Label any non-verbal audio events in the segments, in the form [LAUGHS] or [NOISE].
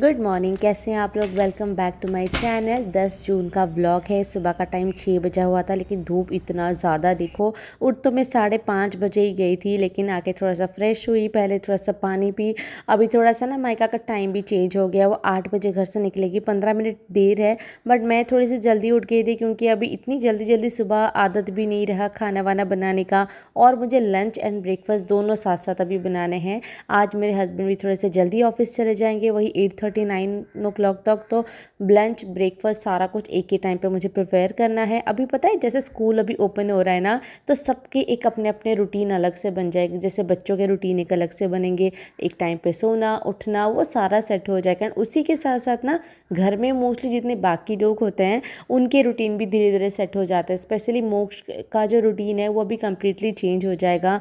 good morning कैसे हैं आप लोग welcome back to my channel 10 जून का ब्लॉग है सुबह का टाइम छः बजा हुआ था लेकिन धूप इतना ज़्यादा देखो उठ तो मैं साढ़े पाँच बजे ही गई थी लेकिन आके थोड़ा सा फ्रेश हुई पहले थोड़ा सा पानी पी अभी थोड़ा सा ना मायका का टाइम भी चेंज हो गया वो आठ बजे घर से निकलेगी पंद्रह मिनट देर है बट मैं थोड़ी सी जल्दी उठ गई थी क्योंकि अभी इतनी जल्दी जल्दी सुबह आदत भी नहीं रहा खाना वाना बनाने का और मुझे लंच एंड ब्रेकफास्ट दोनों साथ साथ अभी बनाने हैं आज मेरे हस्बैंड भी थोड़े से जल्दी ऑफिस चले जाएँगे वही eight thirty nine o'clock तक तो लंच ब्रेकफास्ट सारा कुछ एक ही टाइम पे मुझे प्रिपेयर करना है अभी पता है जैसे स्कूल अभी ओपन हो रहा है ना तो सबके एक अपने अपने रूटीन अलग से बन जाएगा जैसे बच्चों के रूटीन एक अलग से बनेंगे एक टाइम पर सोना उठना वो सारा सेट हो जाएगा एंड उसी के साथ साथ ना घर में मोस्टली जितने बाकी लोग होते हैं उनके रूटीन भी धीरे धीरे सेट हो जाते हैं स्पेशली मोक्ष का जो रूटीन है वो अभी कम्प्लीटली चेंज हो जाएगा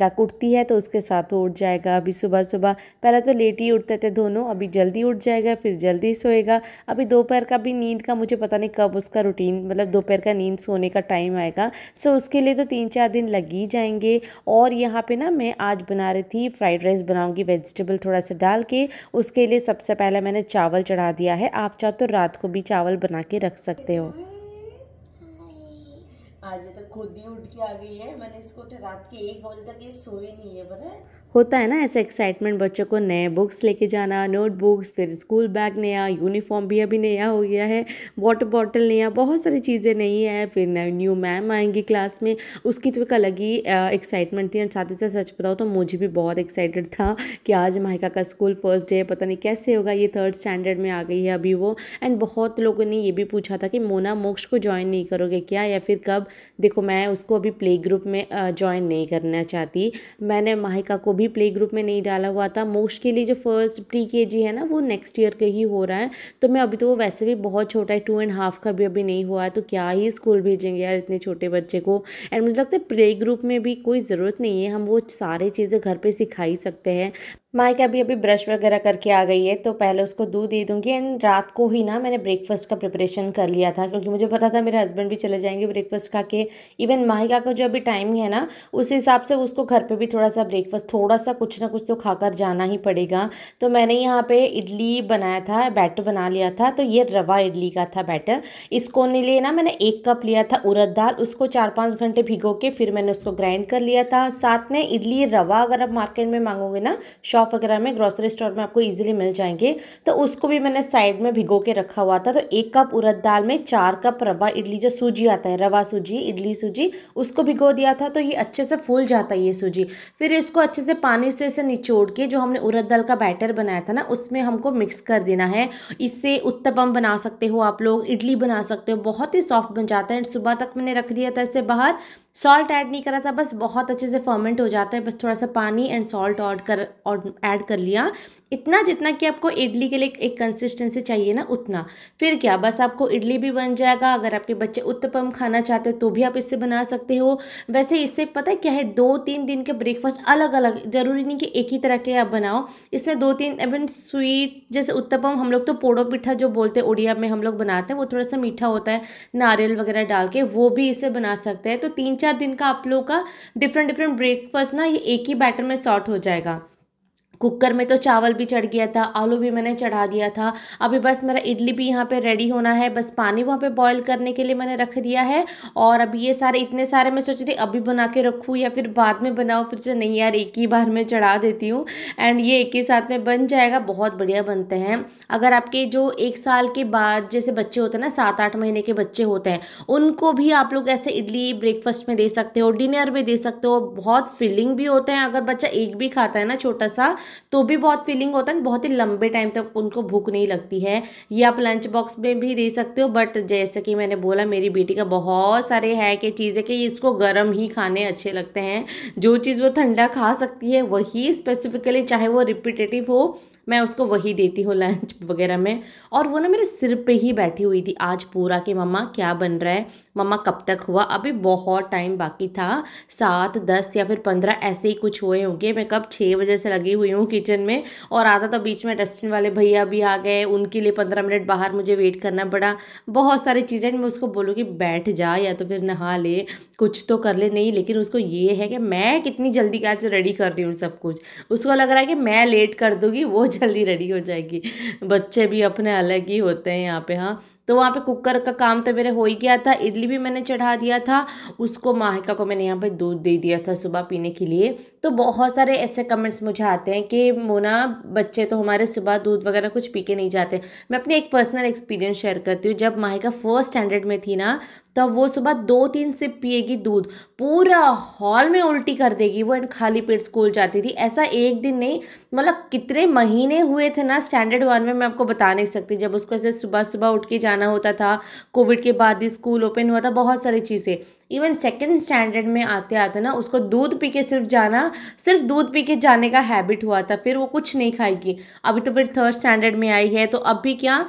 का उठती है तो उसके साथ वो उठ जाएगा अभी सुबह सुबह पहले तो लेट ही उठते थे दोनों अभी जल्द जल्दी उठ जाएगा फिर जल्दी सोएगा अभी दोपहर का भी नींद का मुझे पता नहीं कब उसका रूटीन मतलब दोपहर का नींद सोने का टाइम आएगा सो उसके लिए तो तीन चार दिन लग ही जाएंगे और यहाँ पे ना मैं आज बना रही थी फ्राइड राइस बनाऊँगी वेजिटेबल थोड़ा सा डाल के उसके लिए सबसे पहले मैंने चावल चढ़ा दिया है आप चाहो तो रात को भी चावल बना के रख सकते हो आज तो खुद ही उठ के आ गई है मैंने इसको रात के एक बजे तक ये सोई नहीं है पता है होता है ना ऐसा एक्साइटमेंट बच्चों को नए बुक्स लेके जाना नोटबुक्स फिर स्कूल बैग नया यूनिफॉर्म भी अभी नया हो गया है वाटर बॉटल नया बहुत सारी चीज़ें नई है फिर न्यू मैम आएंगी क्लास में उसकी तो एक अलग ही एक्साइटमेंट थी और साथ ही साथ सच बताओ तो मुझे भी बहुत एक्साइटेड था कि आज माहिका का स्कूल फर्स्ट डे पता नहीं कैसे होगा ये थर्ड स्टैंडर्ड में आ गई है अभी वो एंड बहुत लोगों ने ये भी पूछा था कि मोना मोक्ष को ज्वाइन नहीं करोगे क्या या फिर कब देखो मैं उसको अभी प्ले ग्रुप में ज्वाइन नहीं करना चाहती मैंने माहिका को भी अभी प्ले ग्रुप में नहीं डाला हुआ था मोक्ष के लिए जो फर्स्ट प्री के जी है ना वो नेक्स्ट ईयर का ही हो रहा है तो मैं अभी तो वो वैसे भी बहुत छोटा है टू एंड हाफ का भी अभी नहीं हुआ है तो क्या ही स्कूल भेजेंगे यार इतने छोटे बच्चे को एंड मुझे लगता है प्ले ग्रुप में भी कोई ज़रूरत नहीं है हम वो सारे चीज़ें घर पर सिखा ही सकते हैं माइक अभी अभी ब्रश वगैरह करके आ गई है तो पहले उसको दूध दे दूँगी एंड रात को ही ना मैंने ब्रेकफास्ट का प्रिपरेशन कर लिया था क्योंकि मुझे पता था मेरे हस्बैंड भी चले जाएंगे ब्रेकफास्ट खा के इवन माहिका का जो अभी टाइम है ना उस हिसाब से उसको घर पर भी थोड़ा सा ब्रेकफास्ट थोड़ा सा कुछ ना कुछ तो खाकर जाना ही पड़ेगा तो मैंने यहाँ पर इडली बनाया था बैटर बना लिया था तो ये रवा इडली का था बैटर इसको लिए ना मैंने एक कप लिया था उरद दाल उसको चार पाँच घंटे भिगो के फिर मैंने उसको ग्राइंड कर लिया था साथ में इडली रवा अगर आप मार्केट में मांगोगे ना शॉप शॉप वगैरह में ग्रॉसरी स्टोर में आपको ईजिली मिल जाएंगे तो उसको भी मैंने साइड में भिगो के रखा हुआ था तो एक कप उरद दाल में चार कप रवा इडली जो सूजी आता है रवा सूजी इडली सूजी उसको भिगो दिया था तो ये अच्छे से फूल जाता है ये सूजी फिर इसको अच्छे से पानी से इसे निचोड़ के जो हमने उरद दाल का बैटर बनाया था ना उसमें हमको मिक्स कर देना है इससे उत्तपम बना सकते हो आप लोग इडली बना सकते हो बहुत ही सॉफ्ट बन जाता है सुबह तक मैंने रख दिया था इसे बाहर सॉल्ट ऐड नहीं करा था बस बहुत अच्छे से फर्मेंट हो जाता है बस थोड़ा सा पानी एंड सॉल्ट ऑड कर और ऐड कर लिया इतना जितना कि आपको इडली के लिए एक कंसिस्टेंसी चाहिए ना उतना फिर क्या बस आपको इडली भी बन जाएगा अगर आपके बच्चे उत्तपम खाना चाहते तो भी आप इससे बना सकते हो वैसे इससे पता है क्या है दो तीन दिन के ब्रेकफास्ट अलग अलग जरूरी नहीं कि एक ही तरह के आप बनाओ इसमें दो तीन इवन स्वीट जैसे उत्तपम हम लोग तो पोड़ो पिठा जो बोलते हैं उड़िया में हम लोग बनाते हैं वो थोड़ा सा मीठा होता है नारियल वगैरह डाल के वो भी इसे बना सकते हैं तो तीन चार दिन का आप लोगों का डिफरेंट डिफरेंट ब्रेकफास्ट ना ये एक ही बैटर में सॉर्ट हो जाएगा कुकर में तो चावल भी चढ़ गया था आलू भी मैंने चढ़ा दिया था अभी बस मेरा इडली भी यहाँ पे रेडी होना है बस पानी वहाँ पे बॉईल करने के लिए मैंने रख दिया है और अभी ये सारे इतने सारे मैं सोच रही थी अभी बना के रखूँ या फिर बाद में बनाऊँ फिर से नहीं यार एक ही बार में चढ़ा देती हूँ एंड ये एक ही साथ में बन जाएगा बहुत बढ़िया बनते हैं अगर आपके जो एक साल के बाद जैसे बच्चे होते हैं ना सात आठ महीने के बच्चे होते हैं उनको भी आप लोग ऐसे इडली ब्रेकफास्ट में दे सकते हो डिनर में दे सकते हो बहुत फिलिंग भी होते हैं अगर बच्चा एक भी खाता है ना छोटा सा तो भी बहुत फीलिंग होता है बहुत ही लंबे टाइम तक उनको भूख नहीं लगती है ये आप लंच बॉक्स में भी दे सकते हो बट जैसे कि मैंने बोला मेरी बेटी का बहुत सारे है कि चीज़ें कि इसको गर्म ही खाने अच्छे लगते हैं जो चीज़ वो ठंडा खा सकती है वही स्पेसिफिकली चाहे वो रिपीटेटिव हो मैं उसको वही देती हूँ लंच वगैरह में और वो ना मेरे सिर पे ही बैठी हुई थी आज पूरा कि मम्मा क्या बन रहा है मम्मा कब तक हुआ अभी बहुत टाइम बाकी था सात दस या फिर पंद्रह ऐसे ही कुछ हुए होंगे मैं कब छः बजे से लगी हुई हूँ किचन में और आधा तो बीच में डस्टबिन वाले भैया भी आ गए उनके लिए पंद्रह मिनट बाहर मुझे वेट करना पड़ा बहुत सारी चीज़ें मैं उसको बोलूँ कि बैठ जा या तो फिर नहा ले कुछ तो कर ले नहीं लेकिन उसको ये है कि मैं कितनी जल्दी आज रेडी कर रही हूँ सब कुछ उसको लग रहा है कि मैं लेट कर दूँगी वो [LAUGHS] जल्दी रेडी हो जाएगी बच्चे भी अपने अलग ही होते हैं यहाँ पे हाँ तो वहाँ पे कुकर का काम तो मेरे हो ही गया था इडली भी मैंने चढ़ा दिया था उसको माहिका को मैंने यहाँ पे दूध दे दिया था सुबह पीने के लिए तो बहुत सारे ऐसे कमेंट्स मुझे आते हैं कि मोना बच्चे तो हमारे सुबह दूध वगैरह कुछ पी के नहीं जाते मैं अपनी एक पर्सनल एक्सपीरियंस शेयर करती हूँ जब माहिका फर्स्ट स्टैंडर्ड में थी ना तब वो सुबह दो तीन से पिएगी दूध पूरा हॉल में उल्टी कर देगी वो एंड खाली पेट स्कूल जाती थी ऐसा एक दिन नहीं मतलब कितने महीने हुए थे ना स्टैंडर्ड वन में मैं आपको बता नहीं सकती जब उसको ऐसे सुबह सुबह उठ के जाना होता था कोविड के बाद ही स्कूल ओपन हुआ था बहुत सारी चीज़ें इवन सेकेंड स्टैंडर्ड में आते आते ना उसको दूध पी के सिर्फ जाना सिर्फ दूध पी के जाने का हैबिट हुआ था फिर वो कुछ नहीं खाएगी अभी तो फिर थर्ड स्टैंडर्ड में आई है तो अब भी क्या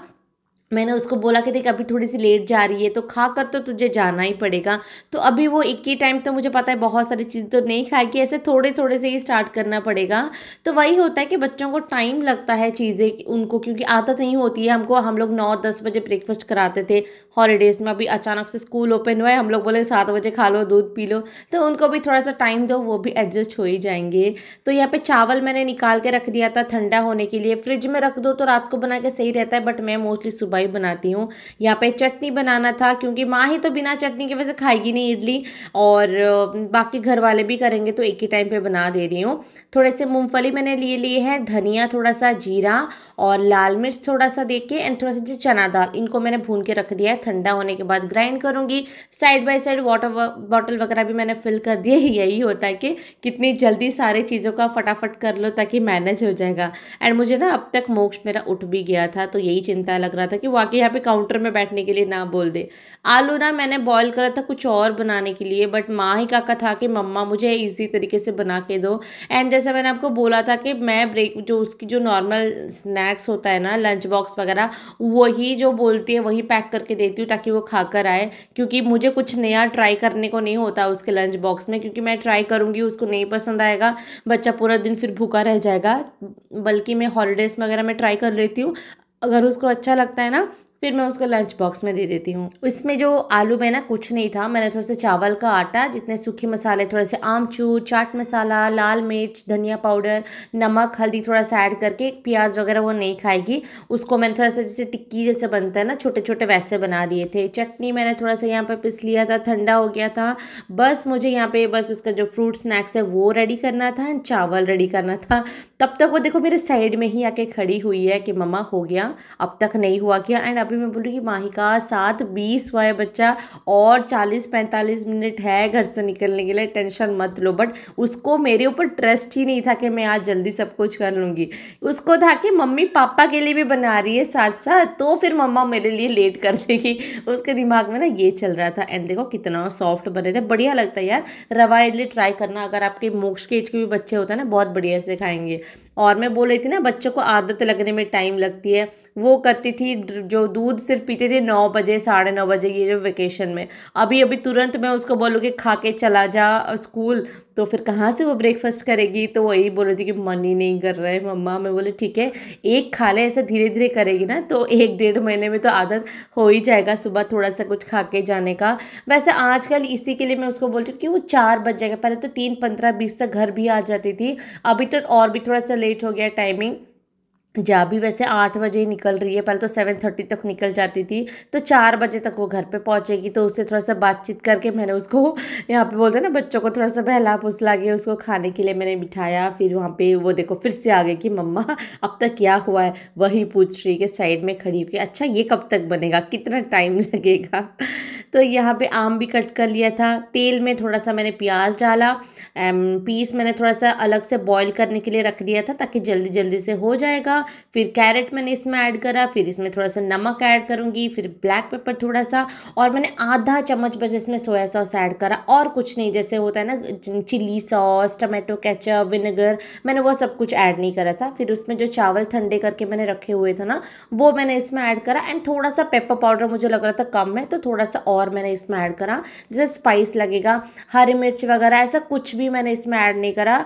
मैंने उसको बोला कि देख अभी थोड़ी सी लेट जा रही है तो खा कर तो तुझे जाना ही पड़ेगा तो अभी वो एक ही टाइम तो मुझे पता है बहुत सारी चीज़ तो नहीं खाएगी ऐसे थोड़े थोड़े से ही स्टार्ट करना पड़ेगा तो वही होता है कि बच्चों को टाइम लगता है चीज़ें उनको क्योंकि आदत नहीं होती है हमको हम लोग नौ दस बजे ब्रेकफास्ट कराते थे हॉलीडेज़ में अभी अचानक से स्कूल ओपन हुआ है हम लोग बोले सात बजे खा लो दूध पी लो तो उनको भी थोड़ा सा टाइम दो वो भी एडजस्ट हो ही जाएंगे तो यहाँ पे चावल मैंने निकाल के रख दिया था ठंडा होने के लिए फ्रिज में रख दो तो रात को बना के सही रहता है बट मैं मोस्टली सुबह ही बनाती हूँ यहाँ पे चटनी बनाना था क्योंकि माँ ही तो बिना चटनी के वजह से खाएगी नहीं इडली और बाकी घर वाले भी करेंगे तो एक ही टाइम पर बना दे रही हूँ थोड़े से मूँगफली मैंने लिए लिए हैं धनिया थोड़ा सा जीरा और लाल मिर्च थोड़ा सा के एंड थोड़ा सा चना दाल इनको मैंने भून के रख दिया है ठंडा होने के बाद ग्राइंड करूँगी side by side water bottle वगैरह भी मैंने फिल कर दिया है [LAUGHS] यही होता है कि कितनी जल्दी सारे चीज़ों का फटाफट कर लो ताकि मैनेज हो जाएगा एंड मुझे ना अब तक मोक्ष मेरा उठ भी गया था तो यही चिंता लग रहा था कि वाकई यहाँ पे काउंटर में बैठने के लिए ना बोल दे आलू ना मैंने बॉयल करा था कुछ और बनाने के लिए बट माँ ही काका था कि मम्मा मुझे इजी तरीके से बना के दो एंड जैसे मैंने आपको बोला था कि मैं ब्रेक जो उसकी जो नॉर्मल स्नैक्स होता है ना लंच बॉक्स वगैरह वही जो बोलती है वही पैक करके देती देती हूँ ताकि वो खाकर आए क्योंकि मुझे कुछ नया ट्राई करने को नहीं होता उसके लंच बॉक्स में क्योंकि मैं ट्राई करूँगी उसको नहीं पसंद आएगा बच्चा पूरा दिन फिर भूखा रह जाएगा बल्कि मैं हॉलीडेज़ वगैरह में ट्राई कर लेती हूँ अगर उसको अच्छा लगता है ना फिर मैं उसको लंच बॉक्स में दे देती हूँ इसमें जो आलू में ना कुछ नहीं था मैंने थोड़ा सा चावल का आटा जितने सूखे मसाले थोड़े से आमचूर चाट मसाला लाल मिर्च धनिया पाउडर नमक हल्दी थोड़ा सा ऐड करके प्याज वगैरह वो नहीं खाएगी उसको मैंने थोड़ा सा जैसे टिक्की जैसे बनता है ना छोटे छोटे वैसे बना दिए थे चटनी मैंने थोड़ा सा यहाँ पर पिस लिया था ठंडा हो गया था बस मुझे यहाँ पर बस उसका जो फ्रूट स्नैक्स है वो रेडी करना था एंड चावल रेडी करना था तब तक वो देखो मेरे साइड में ही आके खड़ी हुई है कि ममा हो गया अब तक नहीं हुआ क्या एंड अभी मैं बोलूँ कि माही का साथ बीस हुआ है बच्चा और चालीस पैंतालीस मिनट है घर से निकलने के लिए टेंशन मत लो बट उसको मेरे ऊपर ट्रस्ट ही नहीं था कि मैं आज जल्दी सब कुछ कर लूँगी उसको था कि मम्मी पापा के लिए भी बना रही है साथ साथ तो फिर मम्मा मेरे लिए लेट कर देगी उसके दिमाग में ना ये चल रहा था एंड देखो कितना सॉफ्ट बने थे बढ़िया लगता है यार रवा इडली ट्राई करना अगर आपके मोक्ष के एज के भी बच्चे होते हैं ना बहुत बढ़िया से खाएंगे और मैं बोल रही थी ना बच्चों को आदत लगने में टाइम लगती है वो करती थी जो दूध सिर्फ पीते थे नौ बजे साढ़े नौ बजे ये जो वेकेशन में अभी अभी तुरंत मैं उसको बोलूँगी खा के चला जा स्कूल तो फिर कहाँ से वो ब्रेकफास्ट करेगी तो वही बोल रही थी कि मन ही नहीं कर रहा है मम्मा मैं बोले ठीक है एक खा ले ऐसे धीरे धीरे करेगी ना तो एक डेढ़ महीने में तो आदत हो ही जाएगा सुबह थोड़ा सा कुछ खा के जाने का वैसे आजकल इसी के लिए मैं उसको बोलती रही कि वो चार बज जाएगा पहले तो तीन पंद्रह बीस तक घर भी आ जाती थी अभी तो और भी थोड़ा सा लेट हो गया टाइमिंग जहाँ भी वैसे आठ बजे ही निकल रही है पहले तो सेवन थर्टी तक निकल जाती थी तो चार बजे तक वो घर पे पहुँचेगी तो उससे थोड़ा सा बातचीत करके मैंने उसको यहाँ पे बोलते हैं ना बच्चों को थोड़ा सा बहला फुसला के उसको खाने के लिए मैंने बिठाया फिर वहाँ पे वो देखो फिर से आ गए कि मम्मा अब तक क्या हुआ है वही पूछ रही कि साइड में खड़ी हुई अच्छा ये कब तक बनेगा कितना टाइम [LAUGHS] लगेगा तो यहाँ पे आम भी कट कर लिया था तेल में थोड़ा सा मैंने प्याज डाला पीस मैंने थोड़ा सा अलग से बॉईल करने के लिए रख दिया था ताकि जल्दी जल्दी से हो जाएगा फिर कैरेट मैंने इसमें ऐड करा फिर इसमें थोड़ा सा नमक ऐड करूँगी फिर ब्लैक पेपर थोड़ा सा और मैंने आधा चम्मच बस इसमें सोया सॉस ऐड करा और कुछ नहीं जैसे होता है ना chilli sauce tomato ketchup vinegar मैंने वो सब कुछ ऐड नहीं करा था फिर उसमें जो चावल ठंडे करके मैंने रखे हुए थे ना वो मैंने इसमें ऐड करा एंड थोड़ा सा पेपर पाउडर मुझे लग रहा था कम है तो थोड़ा सा और मैंने इसमें ऐड करा जैसे स्पाइस लगेगा हरी मिर्च वगैरह ऐसा कुछ भी मैंने इसमें ऐड नहीं करा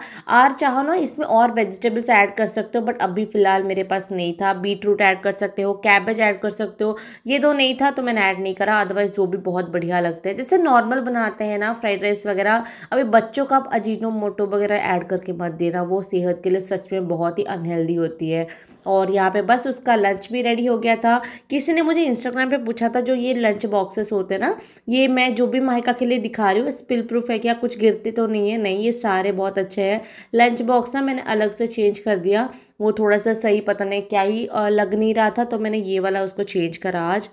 और चाहो ना इसमें और वेजिटेबल्स ऐड कर सकते हो बट अभी फ़िलहाल मेरे पास नहीं था बीट रूट ऐड कर सकते हो कैबेज ऐड कर सकते हो ये दो नहीं था तो मैंने ऐड नहीं करा अदरवाइज़ जो भी बहुत बढ़िया लगते हैं जैसे नॉर्मल बनाते हैं ना फ्राइड राइस वगैरह अभी बच्चों का आप अजीनो मोटो वगैरह ऐड करके मत देना वो सेहत के लिए सच में बहुत ही अनहेल्दी होती है और यहाँ पे बस उसका लंच भी रेडी हो गया था किसी ने मुझे इंस्टाग्राम पे पूछा था जो ये लंच बॉक्सेस होते हैं ना ये मैं जो भी माहिका के लिए दिखा रही हूँ स्पिल प्रूफ है क्या कुछ गिरते तो नहीं है नहीं ये सारे बहुत अच्छे हैं लंच बॉक्स ना मैंने अलग से चेंज कर दिया वो थोड़ा सा सही पता नहीं क्या ही लग नहीं रहा था तो मैंने ये वाला उसको चेंज करा आज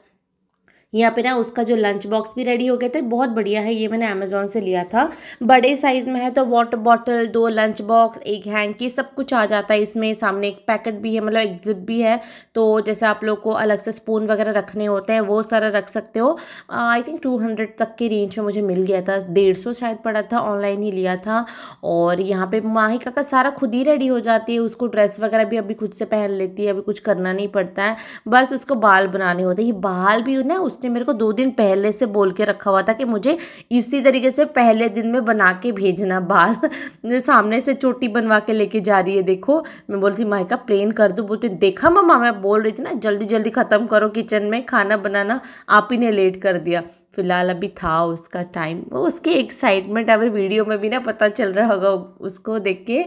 यहाँ पे ना उसका जो लंच बॉक्स भी रेडी हो गया था बहुत बढ़िया है ये मैंने अमेजोन से लिया था बड़े साइज़ में है तो वाटर बॉटल दो लंच बॉक्स एक हैंकी सब कुछ आ जाता है इसमें सामने एक पैकेट भी है मतलब एक जिप भी है तो जैसे आप लोग को अलग से स्पून वगैरह रखने होते हैं वो सारा रख सकते हो आई थिंक टू हंड्रेड तक की रेंज में मुझे मिल गया था डेढ़ सौ शायद पड़ा था ऑनलाइन ही लिया था और यहाँ पर माहिका का सारा खुद ही रेडी हो जाती है उसको ड्रेस वगैरह भी अभी खुद से पहन लेती है अभी कुछ करना नहीं पड़ता है बस उसको बाल बनाने होते हैं ये बाल भी ना उसने उसने मेरे को दो दिन पहले से बोल के रखा हुआ था कि मुझे इसी तरीके से पहले दिन में बना के भेजना बाल सामने से चोटी बनवा के लेके जा रही है देखो मैं बोलती मायका प्लेन कर दूँ बोलती देखा मम्मा मैं बोल रही थी ना जल्दी जल्दी ख़त्म करो किचन में खाना बनाना आप ही ने लेट कर दिया फ़िलहाल अभी था उसका टाइम वो उसकी एक्साइटमेंट अभी वीडियो में भी ना पता चल रहा होगा उसको देख के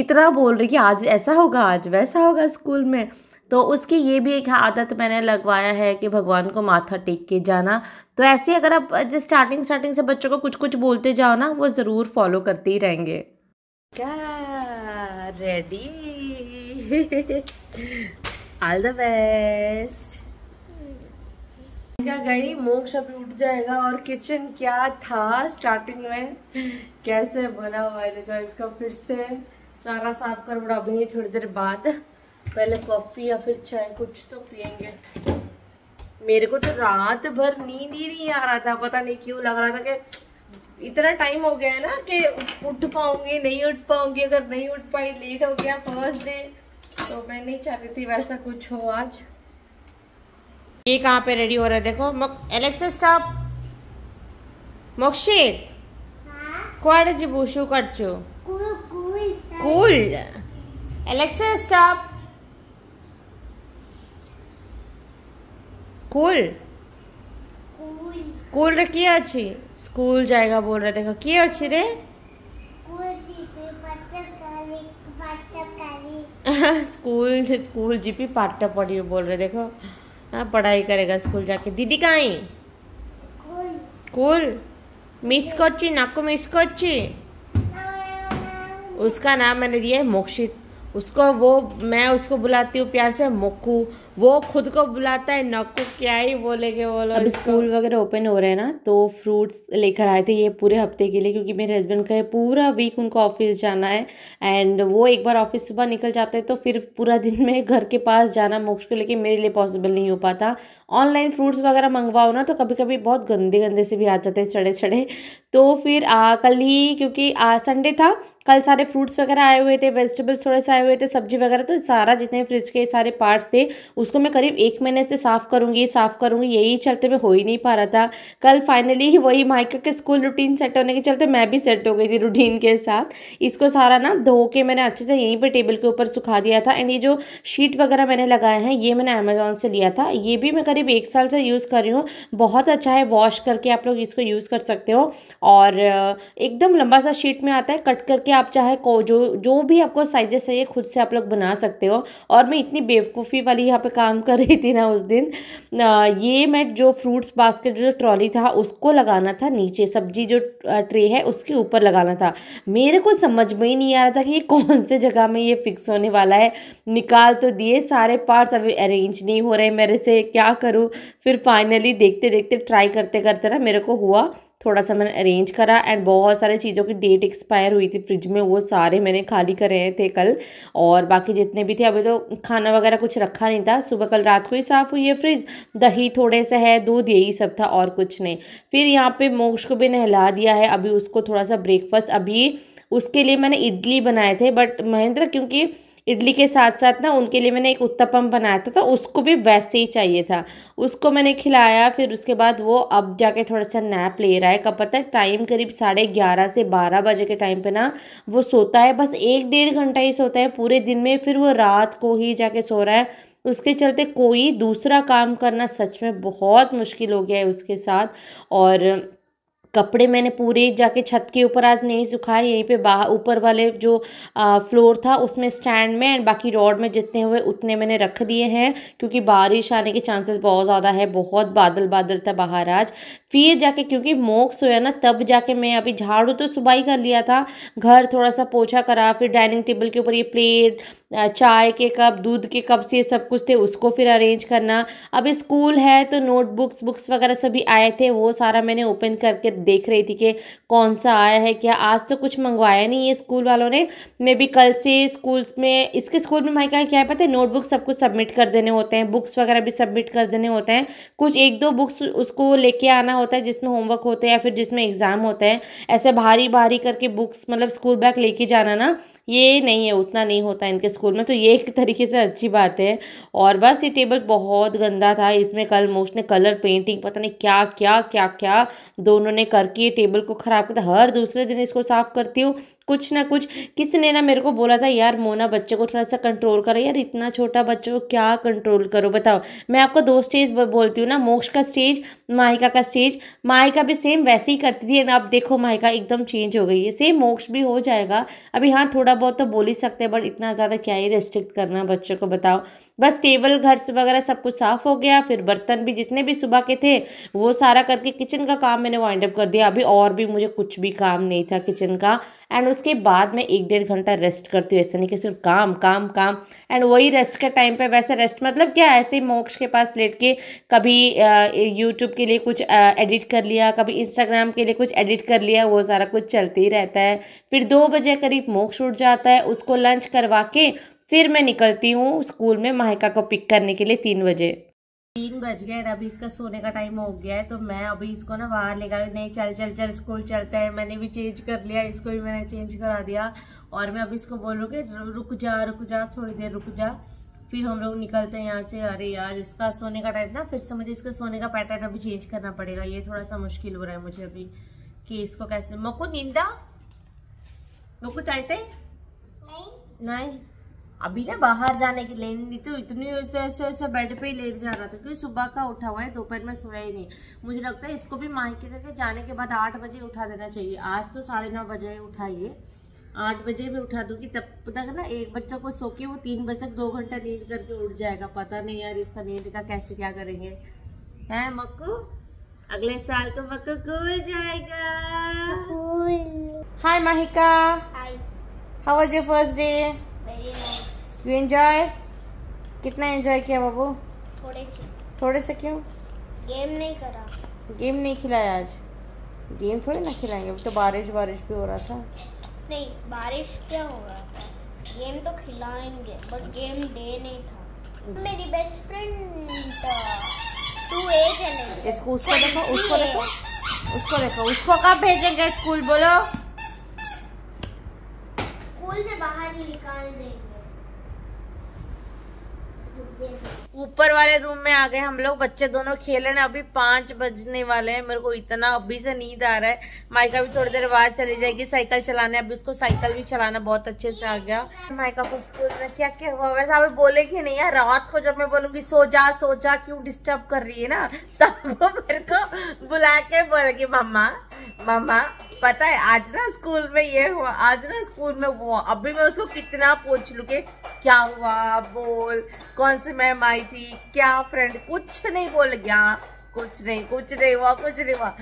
कितना बोल रही कि आज ऐसा होगा आज वैसा होगा स्कूल में तो उसकी ये भी एक आदत मैंने लगवाया है कि भगवान को माथा टेक के जाना तो ऐसे अगर आप जिस स्टार्टिंग स्टार्टिंग से बच्चों को कुछ कुछ बोलते जाओ ना वो ज़रूर फॉलो करते ही रहेंगे क्या रेडी ऑल द बेस्ट क्या गई मोक्ष अभी उठ जाएगा और किचन क्या था स्टार्टिंग में कैसे बना हुआ है देखा इसका फिर से सारा साफ कर बड़ा अभी थोड़ी देर बाद पहले कॉफ़ी या फिर चाय कुछ तो पियेंगे मेरे को तो रात भर नींद ही नहीं आ रहा था पता नहीं क्यों लग रहा था कि इतना टाइम हो गया है ना कि उठ पाऊंगी नहीं उठ पाऊंगी अगर नहीं उठ पाई लेट हो गया फर्स्ट डे तो मैं नहीं चाहती थी वैसा कुछ हो आज ये कहाँ पे रेडी हो रहा है देखो एलेक्सा स्टॉप मोक्षित कुआड़ जी बूशू कट कूल एलेक्सा स्टॉप স্কুল ସ୍କୁଲରେ କିଏ ଅଛି जाएगा ଜାଏଗା ବୋଲରେ ଦେଖ କିଏ ଅଛି ରେ स्कूल से स्कूल जीपी पाठ पढ़ी बोल रहे देखो [LAUGHS] हाँ पढ़ाई करेगा स्कूल जाके दीदी कहाँ कहीं स्कूल मिस कर नाक को मिस कर उसका नाम मैंने दिया है मोक्षित उसको वो मैं उसको बुलाती हूँ प्यार से मक्कू वो खुद को बुलाता है नक्कू क्या ही बोलेंगे बोलो अब स्कूल वगैरह ओपन हो रहे हैं ना तो फ्रूट्स लेकर आए थे ये पूरे हफ्ते के लिए क्योंकि मेरे हस्बैंड का पूरा वीक उनको ऑफिस जाना है एंड वो एक बार ऑफिस सुबह निकल जाते हैं तो फिर पूरा दिन में घर के पास जाना मोक्ष को लेकर मेरे लिए पॉसिबल नहीं हो पाता ऑनलाइन फ्रूट्स वगैरह मंगवाओ ना तो कभी कभी बहुत गंदे गंदे से भी आ जाते हैं सड़े सड़े तो फिर कल ही क्योंकि संडे था कल सारे फ्रूट्स वगैरह आए हुए थे वेजिटेबल्स थोड़े से आए हुए थे सब्जी वगैरह तो सारा जितने फ्रिज के सारे पार्ट्स थे उसको मैं करीब एक महीने से साफ़ करूँगी साफ़ करूंगी यही चलते में हो ही नहीं पा रहा था कल फाइनली ही वही माइका के स्कूल रूटीन सेट होने के चलते मैं भी सेट हो गई थी रूटीन के साथ इसको सारा ना धो के मैंने अच्छे से यहीं पर टेबल के ऊपर सुखा दिया था एंड ये जो शीट वगैरह मैंने लगाए हैं ये मैंने अमेजोन से लिया था ये भी मैं करीब एक साल से यूज़ कर रही हूँ बहुत अच्छा है वॉश करके आप लोग इसको यूज़ कर सकते हो और एकदम लंबा सा शीट में आता है कट करके कि आप चाहे को जो जो भी आपको साइजेस चाहिए खुद से आप लोग बना सकते हो और मैं इतनी बेवकूफ़ी वाली यहाँ पे काम कर रही थी ना उस दिन ये मैं जो फ्रूट्स बास्केट जो ट्रॉली था उसको लगाना था नीचे सब्जी जो ट्रे है उसके ऊपर लगाना था मेरे को समझ में ही नहीं आ रहा था कि ये कौन से जगह में ये फिक्स होने वाला है निकाल तो दिए सारे पार्ट्स अभी अरेंज नहीं हो रहे मेरे से क्या करूँ फिर फाइनली देखते देखते ट्राई करते करते ना मेरे को हुआ थोड़ा सा मैंने अरेंज करा एंड बहुत सारे चीज़ों की डेट एक्सपायर हुई थी फ्रिज में वो सारे मैंने खाली करे थे कल और बाकी जितने भी थे अभी तो खाना वगैरह कुछ रखा नहीं था सुबह कल रात को ही साफ़ हुई है फ्रिज दही थोड़े से है दूध यही सब था और कुछ नहीं फिर यहाँ पर मोक्ष को भी नहला दिया है अभी उसको थोड़ा सा ब्रेकफास्ट अभी उसके लिए मैंने इडली बनाए थे बट महेंद्र क्योंकि इडली के साथ साथ ना उनके लिए मैंने एक उत्तपम बनाया था तो उसको भी वैसे ही चाहिए था उसको मैंने खिलाया फिर उसके बाद वो अब जाके थोड़ा सा नैप ले रहा है कब पता है टाइम करीब साढ़े ग्यारह से बारह बजे के टाइम पे ना वो सोता है बस एक डेढ़ घंटा ही सोता है पूरे दिन में फिर वो रात को ही जाके सो रहा है उसके चलते कोई दूसरा काम करना सच में बहुत मुश्किल हो गया है उसके साथ और कपड़े मैंने पूरे जाके छत के ऊपर आज नहीं सुखाए यहीं पे बाहर ऊपर वाले जो आ, फ्लोर था उसमें स्टैंड में एंड बाकी रॉड में जितने हुए उतने मैंने रख दिए हैं क्योंकि बारिश आने के चांसेस बहुत ज़्यादा है बहुत बादल बादल था बाहर आज फिर जाके क्योंकि मोक्स सोया ना तब जाके मैं अभी झाड़ू तो सुबह ही कर लिया था घर थोड़ा सा पोछा करा फिर डाइनिंग टेबल के ऊपर ये प्लेट चाय के कप दूध के कप से सब कुछ थे उसको फिर अरेंज करना अब स्कूल है तो नोटबुक्स बुक्स वगैरह सभी आए थे वो सारा मैंने ओपन करके देख रही थी कि कौन सा आया है क्या आज तो कुछ मंगवाया नहीं है स्कूल वालों ने मे बी कल से स्कूल्स में इसके स्कूल में भाई का क्या है पता है नोटबुक सब कुछ सबमिट कर देने होते हैं बुक्स वगैरह भी सबमिट कर देने होते हैं कुछ एक दो बुक्स उसको लेके आना होता है जिसमें होमवर्क होते हैं या फिर जिसमें एग्ज़ाम होते हैं ऐसे भारी भारी करके बुक्स मतलब स्कूल बैग लेके जाना ना ये नहीं है उतना नहीं होता है इनके स्कूल में तो ये एक तरीके से अच्छी बात है और बस ये टेबल बहुत गंदा था इसमें कल मोस्ट ने कलर पेंटिंग पता नहीं क्या क्या क्या क्या दोनों ने करके ये टेबल को ख़राब किया हर दूसरे दिन इसको साफ़ करती हूँ कुछ ना कुछ किसी ने ना मेरे को बोला था यार मोना बच्चे को थोड़ा सा कंट्रोल करो यार इतना छोटा बच्चों को क्या कंट्रोल करो बताओ मैं आपको दो स्टेज बोलती हूँ ना मोक्ष का स्टेज माइका का स्टेज माइका भी सेम वैसे ही करती थी आप देखो माइका एकदम चेंज हो गई है सेम मोक्ष भी हो जाएगा अभी हाँ थोड़ा बहुत तो बोल ही सकते हैं बट इतना ज़्यादा क्या ही रेस्ट्रिक्ट करना बच्चों को बताओ बस टेबल घर से वगैरह सब कुछ साफ़ हो गया फिर बर्तन भी जितने भी सुबह के थे वो सारा करके किचन का काम मैंने वाइंड अप कर दिया अभी और भी मुझे कुछ भी काम नहीं था किचन का एंड उसके बाद में एक डेढ़ घंटा रेस्ट करती हूँ ऐसा नहीं कि सिर्फ काम काम काम एंड वही रेस्ट के टाइम पे वैसे रेस्ट मतलब क्या ऐसे ही मोक्ष के पास लेट के कभी यूट्यूब के लिए कुछ एडिट कर लिया कभी इंस्टाग्राम के लिए कुछ एडिट कर लिया वो सारा कुछ चलते ही रहता है फिर दो बजे करीब मोक्ष उठ जाता है उसको लंच करवा के फिर मैं निकलती हूँ स्कूल में माहिका को पिक करने के लिए तीन बजे तीन बज गए अभी इसका सोने का टाइम हो गया है तो मैं अभी इसको ना बाहर लेकर नहीं चल चल चल स्कूल चलते हैं मैंने भी चेंज कर लिया इसको भी मैंने चेंज करा दिया और मैं अभी इसको बोल कि रुक जा रुक जा थोड़ी देर रुक जा फिर हम लोग निकलते हैं यहाँ से अरे यार इसका सोने का टाइम ना फिर से मुझे इसका सोने का पैटर्न अभी चेंज करना पड़ेगा ये थोड़ा सा मुश्किल हो रहा है मुझे अभी कि इसको कैसे मको नींदा मको चाहते नहीं अभी ना बाहर जाने के लिए नहीं तो इतनी ऐसे ऐसे ऐसे बेड पे ही लेट जा रहा था क्योंकि सुबह का उठा हुआ है दोपहर में सोया ही नहीं मुझे लगता है इसको भी मायके करके जाने के बाद आठ बजे उठा देना चाहिए आज तो साढ़े नौ बजे उठाइए आठ बजे भी उठा दूँगी तब तक ना एक बजे तक वो सो के वो तीन बजे तक दो घंटा नींद करके उठ जाएगा पता नहीं यार इसका नींद का कैसे क्या करेंगे है मक्कू अगले साल को मक्कू खुल जाएगा hi Mahika hi how was your first day very nice you enjoy कितना एंजॉय किया बाबू थोड़े से थोड़े से क्यों गेम नहीं करा गेम नहीं खिलाया आज गेम थोड़ी ना खिलाएंगे तो बारिश बारिश भी हो रहा था नहीं बारिश क्या हो रहा था गेम तो खिलाएंगे बट गेम डे नहीं था मेरी बेस्ट फ्रेंड टू ए चले इसको उसको देखो उसको देखो उसको देखो उसको कब भेजेंगे स्कूल बोलो स्कूल से बाहर ही निकाल देंगे ऊपर वाले रूम में आ गए हम लोग बच्चे दोनों खेल रहे अभी पांच बजने वाले हैं मेरे को इतना अभी से नींद आ रहा है माइका भी थोड़ी देर बाद चली जाएगी साइकिल चलाने अभी उसको साइकिल भी चलाना बहुत अच्छे से आ गया माइका को स्कूल में क्या क्या हुआ वैसे आप बोलेगी नहीं यार रात को जब मैं बोलूँगी सो जा सो जा क्यूँ डिस्टर्ब कर रही है ना [LAUGHS] तब वो मेरे को बुला के बोलेगी मम्मा मम्मा पता है आज ना स्कूल में ये हुआ आज ना स्कूल में वो अभी मैं उसको कितना पूछ लू के क्या हुआ बोल कौन सी मैम आई थी क्या फ्रेंड कुछ नहीं बोल गया कुछ नहीं कुछ नहीं हुआ कुछ नहीं हुआ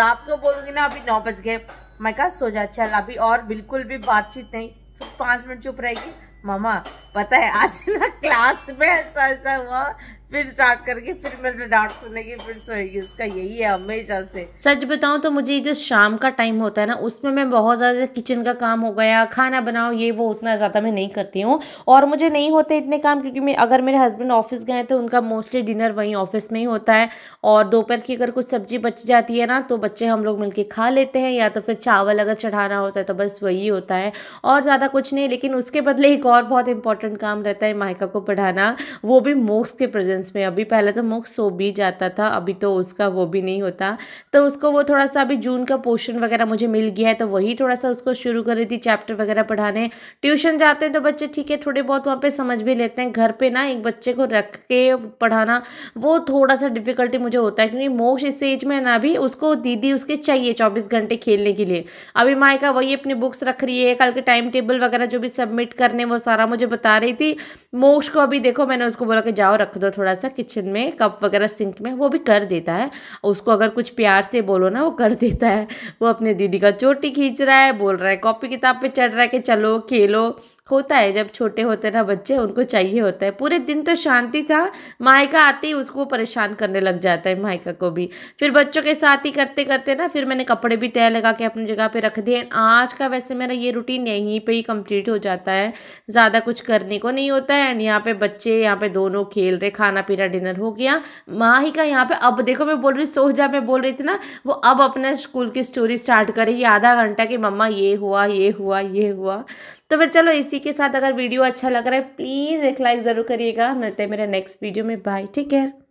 रात को बोलूंगी ना अभी नौ बज गए मैं कहा सो जा चल अभी और बिल्कुल भी बातचीत नहीं फिर पांच मिनट चुप रहेगी मामा पता है आज ना क्लास [LAUGHS] में ऐसा ऐसा हुआ फिर स्टार्ट करके फिर मेरे से डांट सुनेगी फिर सोएगी उसका यही है हमेशा से सच बताऊं तो मुझे जो शाम का टाइम होता है ना उसमें मैं बहुत ज़्यादा किचन का काम हो गया खाना बनाओ ये वो उतना ज़्यादा मैं नहीं करती हूँ और मुझे नहीं होते इतने काम क्योंकि मैं अगर मेरे हस्बैंड ऑफिस गए तो उनका मोस्टली डिनर वहीं ऑफिस में ही होता है और दोपहर की अगर कुछ सब्जी बच जाती है ना तो बच्चे हम लोग मिलकर खा लेते हैं या तो फिर चावल अगर चढ़ाना होता है तो बस वही होता है और ज़्यादा कुछ नहीं लेकिन उसके बदले एक और बहुत इंपॉर्टेंट काम रहता है मायका को पढ़ाना वो भी मोक्स के प्रेजेंस सेंस में अभी पहले तो मुख सो भी जाता था अभी तो उसका वो भी नहीं होता तो उसको वो थोड़ा सा अभी जून का पोर्शन वगैरह मुझे मिल गया है तो वही थोड़ा सा उसको शुरू कर रही थी चैप्टर वगैरह पढ़ाने ट्यूशन जाते हैं तो बच्चे ठीक है थोड़े बहुत वहाँ पर समझ भी लेते हैं घर पर ना एक बच्चे को रख के पढ़ाना वो थोड़ा सा डिफ़िकल्टी मुझे होता है क्योंकि मोक्ष इस एज में ना भी उसको दीदी उसके चाहिए चौबीस घंटे खेलने के लिए अभी मायका वही अपनी बुक्स रख रही है कल के टाइम टेबल वगैरह जो भी सबमिट करने वो सारा मुझे बता रही थी मोक्ष को अभी देखो मैंने उसको बोला कि जाओ रख दो थोड़ा थोड़ा सा किचन में कप वगैरह सिंक में वो भी कर देता है उसको अगर कुछ प्यार से बोलो ना वो कर देता है वो अपने दीदी का चोटी खींच रहा है बोल रहा है कॉपी किताब पे चढ़ रहा है कि चलो खेलो होता है जब छोटे होते ना बच्चे उनको चाहिए होता है पूरे दिन तो शांति था मायका आते ही उसको परेशान करने लग जाता है मायका को भी फिर बच्चों के साथ ही करते करते ना फिर मैंने कपड़े भी तय लगा के अपनी जगह पे रख दिए आज का वैसे मेरा ये रूटीन यहीं पे ही कंप्लीट हो जाता है ज़्यादा कुछ करने को नहीं होता है एंड यहाँ पे बच्चे यहाँ पे दोनों खेल रहे खाना पीना डिनर हो गया माँ ही का यहाँ पे अब देखो मैं बोल रही सो जा मैं बोल रही थी ना वो अब अपना स्कूल की स्टोरी स्टार्ट करेगी आधा घंटा कि मम्मा ये हुआ ये हुआ ये हुआ तो फिर चलो इसी के साथ अगर वीडियो अच्छा लग रहा है प्लीज़ एक लाइक ज़रूर करिएगा मिलते हैं मेरे नेक्स्ट वीडियो में बाय टेक केयर